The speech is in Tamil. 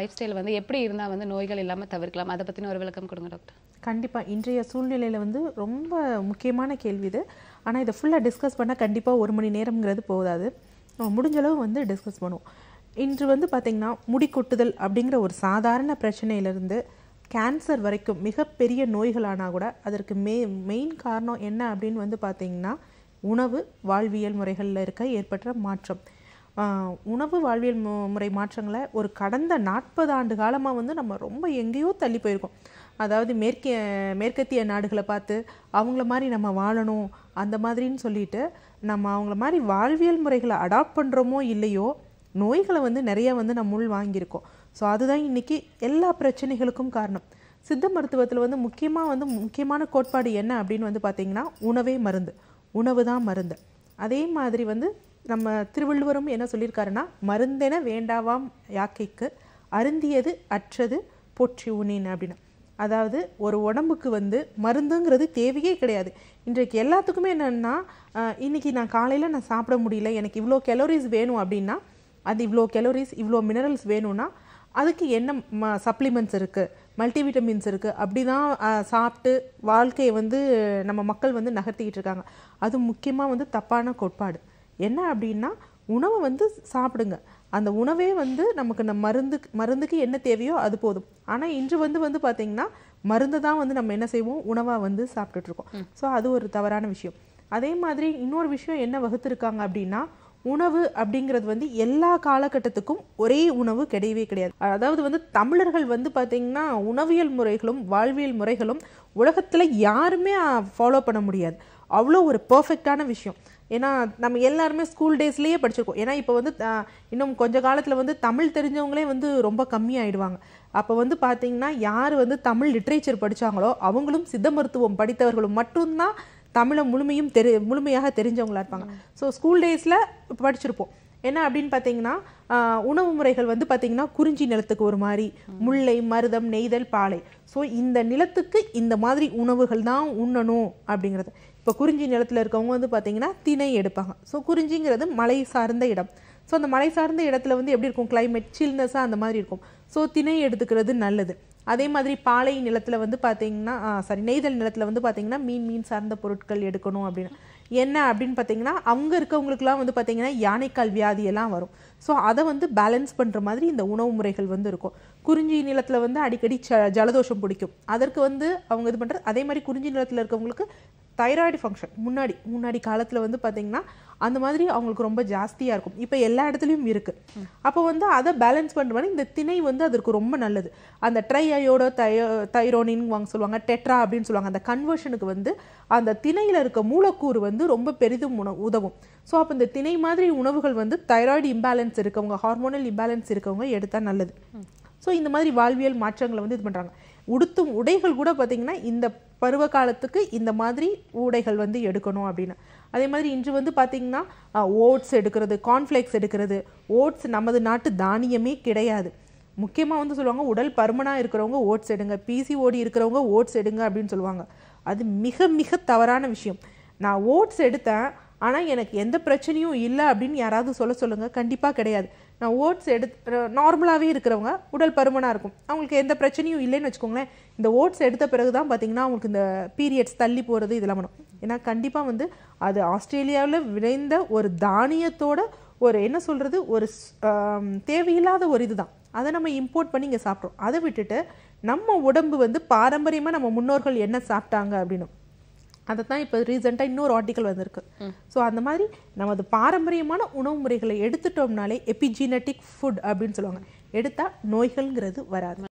லைஃப் ஸ்டைல் வந்து எப்படி இருந்தால் வந்து நோய்கள் இல்லாமல் தவிர்க்கலாம் அதை பற்றின ஒரு விளக்கம் கொடுங்க டாக்டர் கண்டிப்பாக இன்றைய சூழ்நிலையில் வந்து ரொம்ப முக்கியமான கேள்வி இது ஆனால் இதை ஃபுல்லாக டிஸ்கஸ் பண்ணால் கண்டிப்பாக ஒரு மணி நேரம்ங்கிறது போதாது முடிஞ்சளவு வந்து டிஸ்கஸ் பண்ணுவோம் இன்று வந்து பார்த்திங்கன்னா முடி கொட்டுதல் அப்படிங்கிற ஒரு சாதாரண பிரச்சனையிலிருந்து கேன்சர் வரைக்கும் மிகப்பெரிய நோய்களானால் கூட அதற்கு மெ மெயின் காரணம் என்ன அப்படின்னு வந்து பார்த்திங்கன்னா உணவு வாழ்வியல் முறைகளில் இருக்க ஏற்பட்ட மாற்றம் உணவு வாழ்வியல் மு முறை மாற்றங்களை ஒரு கடந்த நாற்பது ஆண்டு காலமாக வந்து நம்ம ரொம்ப எங்கேயோ தள்ளி போயிருக்கோம் அதாவது மேற்கே மேற்கத்திய நாடுகளை பார்த்து அவங்கள மாதிரி நம்ம வாழணும் அந்த மாதிரின்னு சொல்லிட்டு நம்ம அவங்கள மாதிரி வாழ்வியல் முறைகளை அடாப்ட் பண்ணுறோமோ இல்லையோ நோய்களை வந்து நிறைய வந்து நம்ம உள் வாங்கியிருக்கோம் ஸோ அதுதான் இன்றைக்கி எல்லா பிரச்சனைகளுக்கும் காரணம் சித்த மருத்துவத்தில் வந்து முக்கியமாக வந்து முக்கியமான கோட்பாடு என்ன அப்படின்னு வந்து பார்த்திங்கன்னா உணவே மருந்து உணவு தான் மருந்து அதே மாதிரி வந்து நம்ம திருவள்ளுவரும் என்ன சொல்லியிருக்காருன்னா மருந்தென வேண்டாவாம் யாக்கைக்கு அருந்தியது அற்றது போற்றி உனின் அப்படின்னு அதாவது ஒரு உடம்புக்கு வந்து மருந்துங்கிறது தேவையே கிடையாது இன்றைக்கு எல்லாத்துக்குமே என்னென்னா இன்றைக்கி நான் காலையில் நான் சாப்பிட முடியல எனக்கு இவ்வளோ கெலோரிஸ் வேணும் அப்படின்னா அது இவ்வளோ கெலோரிஸ் இவ்வளோ மினரல்ஸ் வேணும்னா அதுக்கு என்ன ம சப்ளிமெண்ட்ஸ் இருக்குது மல்டிவிட்டமின்ஸ் இருக்குது அப்படி தான் சாப்பிட்டு வாழ்க்கையை வந்து நம்ம மக்கள் வந்து நகர்த்திக்கிட்டு இருக்காங்க அது முக்கியமாக வந்து தப்பான கோட்பாடு என்ன அப்படின்னா உணவை வந்து சாப்பிடுங்க அந்த உணவே வந்து நமக்கு நம்ம மருந்து மருந்துக்கு என்ன தேவையோ அது போதும் ஆனால் இன்று வந்து வந்து பார்த்திங்கன்னா மருந்து தான் வந்து நம்ம என்ன செய்வோம் உணவாக வந்து சாப்பிட்டுட்ருக்கோம் ஸோ அது ஒரு தவறான விஷயம் அதே மாதிரி இன்னொரு விஷயம் என்ன வகுத்துருக்காங்க அப்படின்னா உணவு அப்படிங்கிறது வந்து எல்லா காலகட்டத்துக்கும் ஒரே உணவு கிடையவே கிடையாது அதாவது வந்து தமிழர்கள் வந்து பார்த்திங்கன்னா உணவியல் முறைகளும் வாழ்வியல் முறைகளும் உலகத்தில் யாருமே ஃபாலோ பண்ண முடியாது அவ்வளோ ஒரு பர்ஃபெக்டான விஷயம் ஏன்னா நம்ம எல்லாருமே ஸ்கூல் டேஸ்லேயே படிச்சிருக்கோம் ஏன்னா இப்போ வந்து இன்னும் கொஞ்ச காலத்தில் வந்து தமிழ் தெரிஞ்சவங்களே வந்து ரொம்ப கம்மியாயிடுவாங்க அப்போ வந்து பார்த்திங்கன்னா யார் வந்து தமிழ் லிட்ரேச்சர் படித்தாங்களோ அவங்களும் சித்த மருத்துவம் படித்தவர்களும் மட்டும்தான் தமிழை முழுமையும் தெரி முழுமையாக தெரிஞ்சவங்களாக இருப்பாங்க ஸோ ஸ்கூல் டேஸில் படிச்சிருப்போம் என்ன அப்படின்னு பார்த்தீங்கன்னா உணவு முறைகள் வந்து பார்த்தீங்கன்னா குறிஞ்சி நிலத்துக்கு ஒரு மாதிரி முல்லை மருதம் நெய்தல் பாலை ஸோ இந்த நிலத்துக்கு இந்த மாதிரி உணவுகள் தான் உண்ணணும் அப்படிங்கிறது இப்போ குறிஞ்சி நிலத்தில் இருக்கவங்க வந்து பார்த்தீங்கன்னா திணை எடுப்பாங்க ஸோ குறிஞ்சிங்கிறது மலை சார்ந்த இடம் ஸோ அந்த மலை சார்ந்த இடத்துல வந்து எப்படி இருக்கும் கிளைமேட் சில்னஸாக அந்த மாதிரி இருக்கும் ஸோ திணை எடுத்துக்கிறது நல்லது அதே மாதிரி பாலை நிலத்தில் வந்து பார்த்திங்கன்னா சாரி நெய்தல் நிலத்தில் வந்து பார்த்திங்கன்னா மீன் மீன் சார்ந்த பொருட்கள் எடுக்கணும் அப்படின்னு என்ன அப்படின்னு பார்த்தீங்கன்னா அங்கே இருக்கவங்களுக்குலாம் வந்து பார்த்திங்கன்னா யானைக்கால் வியாதியெல்லாம் வரும் ஸோ அதை வந்து பேலன்ஸ் பண்ணுற மாதிரி இந்த உணவு முறைகள் வந்து இருக்கும் குறிஞ்சி நிலத்தில் வந்து அடிக்கடி ஜலதோஷம் பிடிக்கும் அதற்கு வந்து அவங்க இது பண்ணுறது அதே மாதிரி குறிஞ்சி நிலத்தில் இருக்கவங்களுக்கு தைராய்டு ஃபங்க்ஷன் முன்னாடி முன்னாடி காலத்தில் வந்து பார்த்திங்கன்னா அந்த மாதிரி அவங்களுக்கு ரொம்ப ஜாஸ்தியாக இருக்கும் இப்போ எல்லா இடத்துலையும் இருக்குது அப்போ வந்து அதை பேலன்ஸ் பண்ணுறவங்க இந்த திணை வந்து அதற்கு ரொம்ப நல்லது அந்த ட்ரை அயோடோ தயோ தைரோனின் வாங்க சொல்லுவாங்க டெட்ரா அப்படின்னு சொல்லுவாங்க அந்த கன்வர்ஷனுக்கு வந்து அந்த திணையில் இருக்க மூலக்கூறு வந்து ரொம்ப பெரிதும் உதவும் ஸோ அப்போ இந்த திணை மாதிரி உணவுகள் வந்து தைராய்டு இம்பேலன்ஸ் இருக்கவங்க ஹார்மோனல் இம்பேலன்ஸ் இருக்கவங்க எடுத்தால் நல்லது ஸோ இந்த மாதிரி வாழ்வியல் மாற்றங்களை வந்து இது பண்ணுறாங்க உடுத்தும் உடைகள் கூட பார்த்திங்கன்னா இந்த பருவ காலத்துக்கு இந்த மாதிரி ஊடைகள் வந்து எடுக்கணும் அப்படின்னு அதே மாதிரி இன்று வந்து பார்த்திங்கன்னா ஓட்ஸ் எடுக்கிறது கார்ன்ஃப்ளேக்ஸ் எடுக்கிறது ஓட்ஸ் நமது நாட்டு தானியமே கிடையாது முக்கியமாக வந்து சொல்லுவாங்க உடல் பருமனாக இருக்கிறவங்க ஓட்ஸ் எடுங்க பிசிஓடி இருக்கிறவங்க ஓட்ஸ் எடுங்க அப்படின்னு சொல்லுவாங்க அது மிக மிக தவறான விஷயம் நான் ஓட்ஸ் எடுத்தேன் ஆனால் எனக்கு எந்த பிரச்சனையும் இல்லை அப்படின்னு யாராவது சொல்ல சொல்லுங்கள் கண்டிப்பாக கிடையாது நான் ஓட்ஸ் எடுத்து நார்மலாகவே இருக்கிறவங்க உடல் பருமனாக இருக்கும் அவங்களுக்கு எந்த பிரச்சனையும் இல்லைன்னு வச்சுக்கோங்களேன் இந்த ஓட்ஸ் எடுத்த பிறகு தான் பார்த்திங்கன்னா அவங்களுக்கு இந்த பீரியட்ஸ் தள்ளி போகிறது இதெல்லாம் வரும் ஏன்னா கண்டிப்பாக வந்து அது ஆஸ்திரேலியாவில் விளைந்த ஒரு தானியத்தோட ஒரு என்ன சொல்கிறது ஒரு தேவையில்லாத ஒரு இது தான் அதை நம்ம இம்போர்ட் பண்ணி இங்கே சாப்பிட்றோம் அதை விட்டுட்டு நம்ம உடம்பு வந்து பாரம்பரியமாக நம்ம முன்னோர்கள் என்ன சாப்பிட்டாங்க அப்படின்னும் அதை தான் இப்போ ரீசெண்டாக இன்னொரு ஆர்டிக்கல் வந்திருக்கு ஸோ அந்த மாதிரி நமது பாரம்பரியமான உணவு முறைகளை எடுத்துட்டோம்னாலே எபிஜினட்டிக் ஃபுட் அப்படின்னு சொல்லுவாங்க எடுத்தால் நோய்கள்ங்கிறது வராது